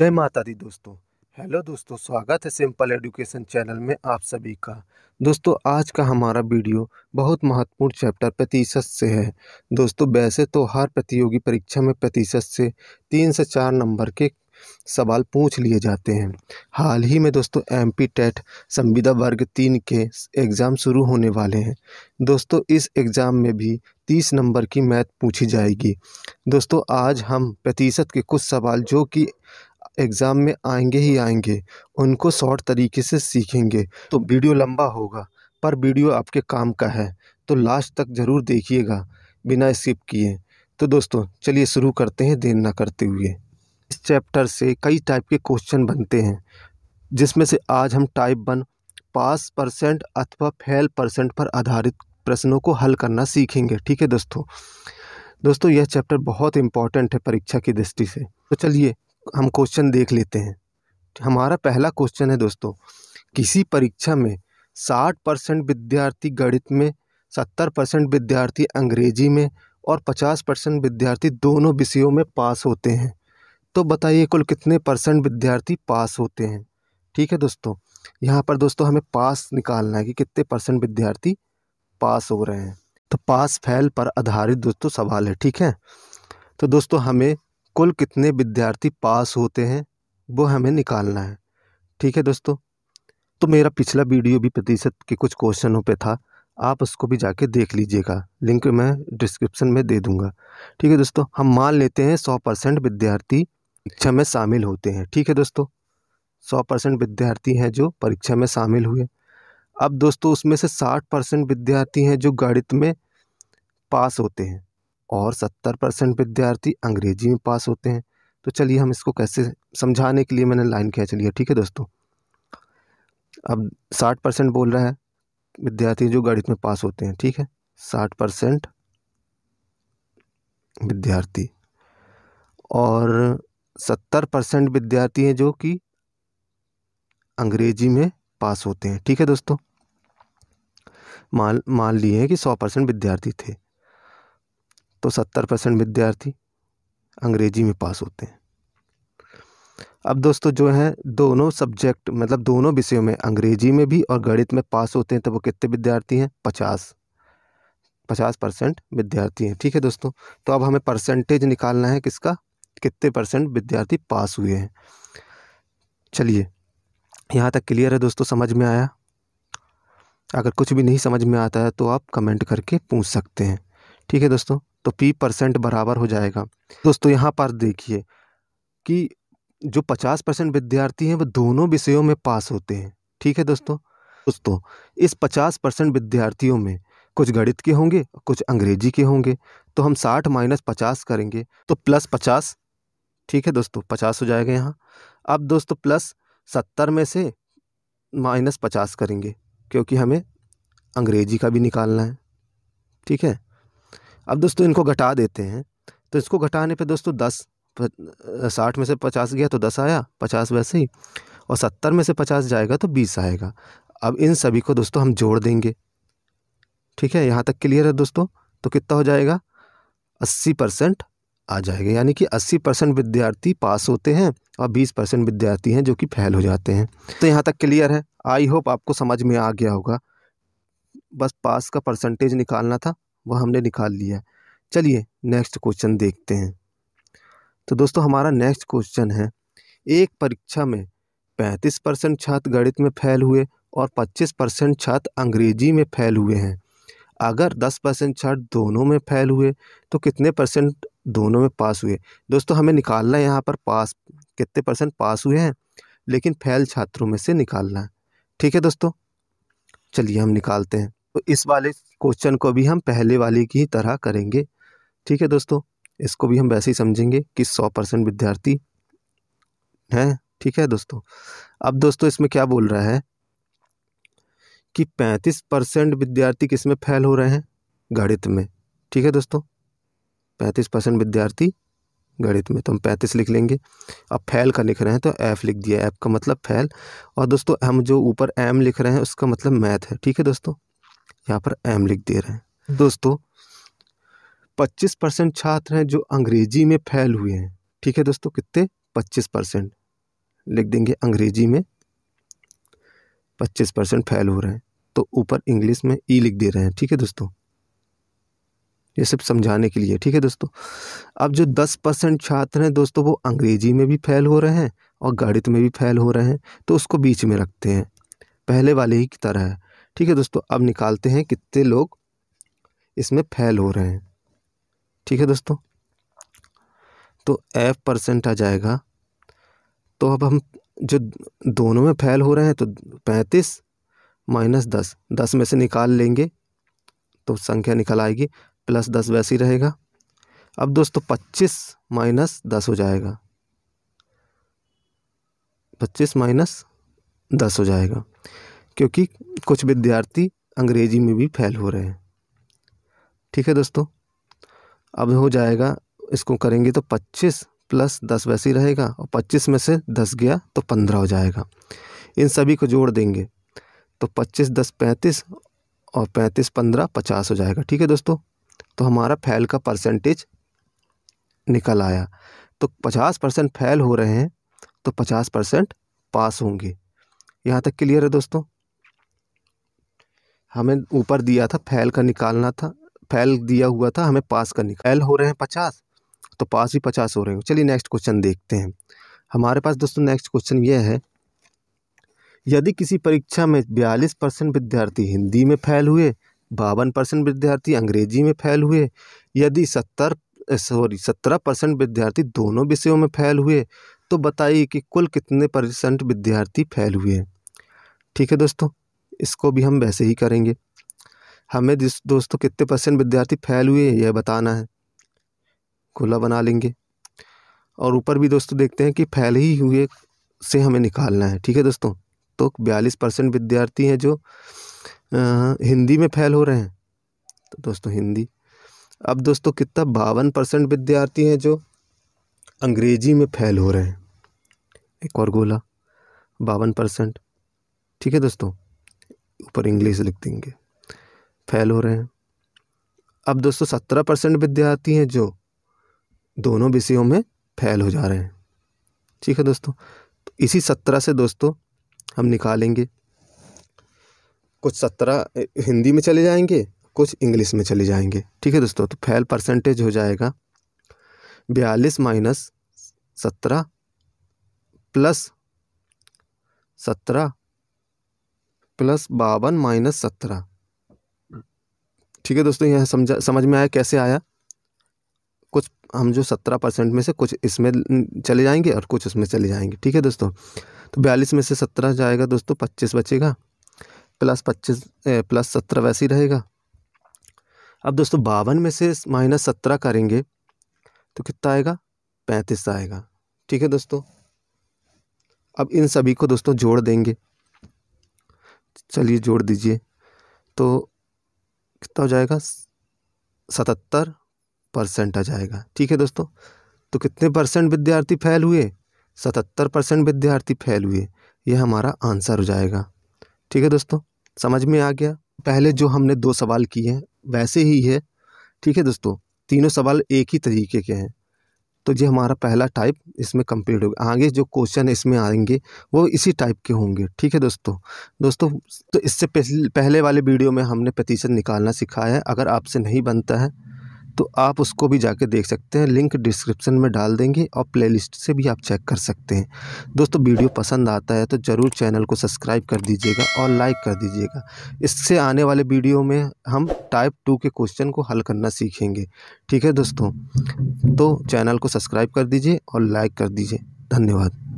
जय माता दी दोस्तों हेलो दोस्तों स्वागत है सिंपल एजुकेशन चैनल में आप सभी का दोस्तों आज का हमारा वीडियो बहुत महत्वपूर्ण चैप्टर प्रतिशत से है दोस्तों वैसे तो हर प्रतियोगी परीक्षा में प्रतिशत से तीन से चार नंबर के सवाल पूछ लिए जाते हैं हाल ही में दोस्तों एम पी टेट संविदा वर्ग तीन के एग्ज़ाम शुरू होने वाले हैं दोस्तों इस एग्ज़ाम में भी तीस नंबर की मैथ पूछी जाएगी दोस्तों आज हम प्रतिशत के कुछ सवाल जो कि एग्ज़ाम में आएंगे ही आएंगे उनको शॉर्ट तरीके से सीखेंगे तो वीडियो लंबा होगा पर वीडियो आपके काम का है तो लास्ट तक ज़रूर देखिएगा बिना स्किप किए तो दोस्तों चलिए शुरू करते हैं देर ना करते हुए इस चैप्टर से कई टाइप के क्वेश्चन बनते हैं जिसमें से आज हम टाइप वन पास परसेंट अथवा फेल परसेंट पर आधारित प्रश्नों को हल करना सीखेंगे ठीक है दोस्तों दोस्तों यह चैप्टर बहुत इंपॉर्टेंट है परीक्षा की दृष्टि से तो चलिए हम क्वेश्चन देख लेते हैं हमारा पहला क्वेश्चन है दोस्तों किसी परीक्षा में साठ परसेंट विद्यार्थी गणित में सत्तर परसेंट विद्यार्थी अंग्रेजी में और पचास परसेंट विद्यार्थी दोनों विषयों में पास होते हैं तो बताइए कुल कितने परसेंट विद्यार्थी पास होते हैं ठीक है दोस्तों यहाँ पर दोस्तों हमें पास निकालना है कि कितने परसेंट विद्यार्थी पास हो रहे हैं तो पास फैल पर आधारित दोस्तों सवाल है ठीक है तो दोस्तों हमें कुल कितने विद्यार्थी पास होते हैं वो हमें निकालना है ठीक है दोस्तों तो मेरा पिछला वीडियो भी प्रतिशत के कुछ क्वेश्चनों पे था आप उसको भी जाके देख लीजिएगा लिंक मैं डिस्क्रिप्शन में दे दूंगा ठीक है दोस्तों हम मान लेते हैं सौ परसेंट विद्यार्थी परीक्षा में शामिल होते हैं ठीक है दोस्तों सौ परसेंट विद्यार्थी हैं जो परीक्षा में शामिल हुए अब दोस्तों उसमें से साठ परसेंट विद्यार्थी हैं जो गणित में पास होते हैं और सत्तर परसेंट विद्यार्थी अंग्रेजी में पास होते हैं तो चलिए हम इसको कैसे समझाने के लिए मैंने लाइन खींच चलिए ठीक है दोस्तों अब साठ परसेंट बोल रहा है विद्यार्थी जो गणित में पास होते हैं ठीक है साठ परसेंट विद्यार्थी और सत्तर परसेंट विद्यार्थी हैं जो कि अंग्रेजी में पास होते हैं ठीक है दोस्तों मान मान लिए हैं कि सौ परसेंट विद्यार्थी थे तो सत्तर परसेंट विद्यार्थी अंग्रेजी में पास होते हैं अब दोस्तों जो है दोनों सब्जेक्ट मतलब दोनों विषयों में अंग्रेजी में भी और गणित में पास होते हैं तो वो कितने विद्यार्थी हैं पचास पचास परसेंट विद्यार्थी हैं ठीक है दोस्तों तो अब हमें परसेंटेज निकालना है किसका कितने परसेंट विद्यार्थी पास हुए हैं चलिए यहाँ तक क्लियर है दोस्तों समझ में आया अगर कुछ भी नहीं समझ में आता है तो आप कमेंट करके पूछ सकते हैं ठीक है दोस्तों तो पी परसेंट बराबर हो जाएगा दोस्तों यहाँ पर देखिए कि जो पचास परसेंट विद्यार्थी हैं वो दोनों विषयों में पास होते हैं ठीक है दोस्तों दोस्तों इस पचास परसेंट विद्यार्थियों में कुछ गणित के होंगे कुछ अंग्रेजी के होंगे तो हम साठ माइनस पचास करेंगे तो प्लस पचास ठीक है दोस्तों पचास हो जाएगा यहाँ अब दोस्तों प्लस सत्तर में से माइनस पचास करेंगे क्योंकि हमें अंग्रेजी का भी निकालना है ठीक है अब दोस्तों इनको घटा देते हैं तो इसको घटाने पे दोस्तों दस साठ में से पचास गया तो दस आया पचास वैसे ही और सत्तर में से पचास जाएगा तो बीस आएगा अब इन सभी को दोस्तों हम जोड़ देंगे ठीक है यहाँ तक क्लियर है दोस्तों तो कितना हो जाएगा अस्सी परसेंट आ जाएगा यानी कि अस्सी परसेंट विद्यार्थी पास होते हैं और बीस परसेंट विद्यार्थी हैं जो कि फेल हो जाते हैं तो यहाँ तक क्लियर है आई होप आपको समझ में आ गया होगा बस पास का परसेंटेज निकालना था वह हमने निकाल लिया चलिए नेक्स्ट क्वेश्चन देखते हैं तो दोस्तों हमारा नेक्स्ट क्वेश्चन है एक परीक्षा में पैंतीस परसेंट छात्र गणित में फैल हुए और पच्चीस परसेंट छात्र अंग्रेजी में फैल हुए हैं अगर दस परसेंट छात्र दोनों में फैल हुए तो कितने परसेंट दोनों में पास हुए दोस्तों हमें निकालना है यहाँ पर पास कितने परसेंट पास हुए हैं लेकिन फैल छात्रों में से निकालना है ठीक है दोस्तों चलिए हम निकालते हैं तो इस वाले क्वेश्चन को भी हम पहले वाले की तरह करेंगे ठीक है दोस्तों इसको भी हम वैसे ही समझेंगे कि सौ परसेंट विद्यार्थी हैं ठीक है दोस्तों अब दोस्तों इसमें क्या बोल रहा है कि पैंतीस परसेंट विद्यार्थी किस में फैल हो रहे हैं गणित में ठीक है दोस्तों पैंतीस परसेंट विद्यार्थी गणित में तो हम पैंतीस लिख लेंगे अब फैल का लिख रहे हैं तो एफ़ लिख दिया एफ का मतलब फैल और दोस्तों हम जो ऊपर एम लिख रहे हैं उसका मतलब मैथ है ठीक है दोस्तों यहाँ पर एम लिख दे रहे हैं दोस्तों 25 परसेंट छात्र हैं जो अंग्रेजी में फैल हुए हैं ठीक है दोस्तों कितने 25 परसेंट लिख देंगे अंग्रेजी में 25 परसेंट फैल हो रहे हैं तो ऊपर इंग्लिश में ई e लिख दे रहे हैं ठीक है दोस्तों ये सिर्फ समझाने के लिए ठीक है दोस्तों अब जो 10 परसेंट छात्र हैं दोस्तों वो अंग्रेजी में भी फैल हो रहे हैं और गणित में भी फैल हो रहे हैं तो उसको बीच में रखते हैं पहले वाले ही की तरह है ठीक है दोस्तों अब निकालते हैं कितने लोग इसमें फैल हो रहे हैं ठीक है दोस्तों तो एफ परसेंट आ जाएगा तो अब हम जो दोनों में फैल हो रहे हैं तो पैंतीस माइनस दस दस में से निकाल लेंगे तो संख्या निकल आएगी प्लस दस वैसी रहेगा अब दोस्तों पच्चीस माइनस दस हो जाएगा पच्चीस माइनस दस हो जाएगा क्योंकि कुछ विद्यार्थी अंग्रेजी में भी फ़ैल हो रहे हैं ठीक है दोस्तों अब हो जाएगा इसको करेंगे तो पच्चीस प्लस दस वैसे ही रहेगा और पच्चीस में से दस गया तो पंद्रह हो जाएगा इन सभी को जोड़ देंगे तो पच्चीस दस पैंतीस और पैंतीस पंद्रह पचास हो जाएगा ठीक है दोस्तों तो हमारा फैल का परसेंटेज निकल आया तो पचास परसेंट फैल हो रहे हैं तो पचास परसेंट पास होंगे यहाँ तक क्लियर है दोस्तों हमें ऊपर दिया था फैल का निकालना था फैल दिया हुआ था हमें पास का निकाल एल हो रहे हैं पचास तो पास ही पचास हो रहे हैं चलिए नेक्स्ट क्वेश्चन देखते हैं हमारे पास दोस्तों नेक्स्ट क्वेश्चन यह है यदि किसी परीक्षा में बयालीस परसेंट विद्यार्थी हिंदी में फैल हुए बावन परसेंट विद्यार्थी अंग्रेजी में फैल हुए यदि सत्तर सॉरी सत्रह परसेंट विद्यार्थी दोनों विषयों में फैल हुए तो बताइए कि कुल कितने परसेंट विद्यार्थी फैल हुए ठीक है दोस्तों इसको भी हम वैसे ही करेंगे हमें जिस दोस्तों कितने परसेंट विद्यार्थी फैल हुए यह बताना है गोला बना लेंगे और ऊपर भी दोस्तों देखते हैं कि फैल ही हुए से हमें निकालना है ठीक है दोस्तों तो बयालीस परसेंट विद्यार्थी हैं जो आ, हिंदी में फैल हो रहे हैं तो दोस्तों हिंदी अब दोस्तों कितना बावन परसेंट विद्यार्थी हैं जो अंग्रेजी में फैल हो रहे हैं एक और गोला बावन परसेंट ठीक है दोस्तों ऊपर इंग्लिश लिख देंगे फेल हो रहे हैं अब दोस्तों सत्रह परसेंट विद्यार्थी हैं जो दोनों विषयों में फेल हो जा रहे हैं ठीक है दोस्तों तो इसी सत्रह से दोस्तों हम निकालेंगे कुछ सत्रह हिंदी में चले जाएंगे कुछ इंग्लिश में चले जाएंगे ठीक है दोस्तों तो फेल परसेंटेज हो जाएगा बयालीस माइनस सत्रह प्लस सत्रह प्लस बावन माइनस सत्रह ठीक है दोस्तों यह समझा समझ में आया कैसे आया कुछ हम जो सत्रह परसेंट में से कुछ इसमें चले जाएंगे और कुछ उसमें चले जाएंगे ठीक है दोस्तों तो बयालीस में से सत्रह जाएगा दोस्तों पच्चीस बचेगा प्लस पच्चीस प्लस सत्रह वैसे ही रहेगा अब दोस्तों बावन में से माइनस सत्रह करेंगे तो कितना आएगा पैंतीस आएगा ठीक है दोस्तों अब इन सभी को दोस्तों जोड़ देंगे चलिए जोड़ दीजिए तो कितना हो जाएगा सतहत्तर परसेंट आ जाएगा ठीक है दोस्तों तो कितने परसेंट विद्यार्थी फैल हुए सतहत्तर परसेंट विद्यार्थी फैल हुए यह हमारा आंसर हो जाएगा ठीक है दोस्तों समझ में आ गया पहले जो हमने दो सवाल किए हैं वैसे ही है ठीक है दोस्तों तीनों सवाल एक ही तरीके के हैं तो ये हमारा पहला टाइप इसमें कंप्लीट गया आगे जो क्वेश्चन इसमें आएंगे वो इसी टाइप के होंगे ठीक है दोस्तों दोस्तों तो इससे पहले वाले वीडियो में हमने प्रतिशत निकालना सिखाया है अगर आपसे नहीं बनता है तो आप उसको भी जाके देख सकते हैं लिंक डिस्क्रिप्शन में डाल देंगे और प्लेलिस्ट से भी आप चेक कर सकते हैं दोस्तों वीडियो पसंद आता है तो ज़रूर चैनल को सब्सक्राइब कर दीजिएगा और लाइक कर दीजिएगा इससे आने वाले वीडियो में हम टाइप टू के क्वेश्चन को हल करना सीखेंगे ठीक है दोस्तों तो चैनल को सब्सक्राइब कर दीजिए और लाइक कर दीजिए धन्यवाद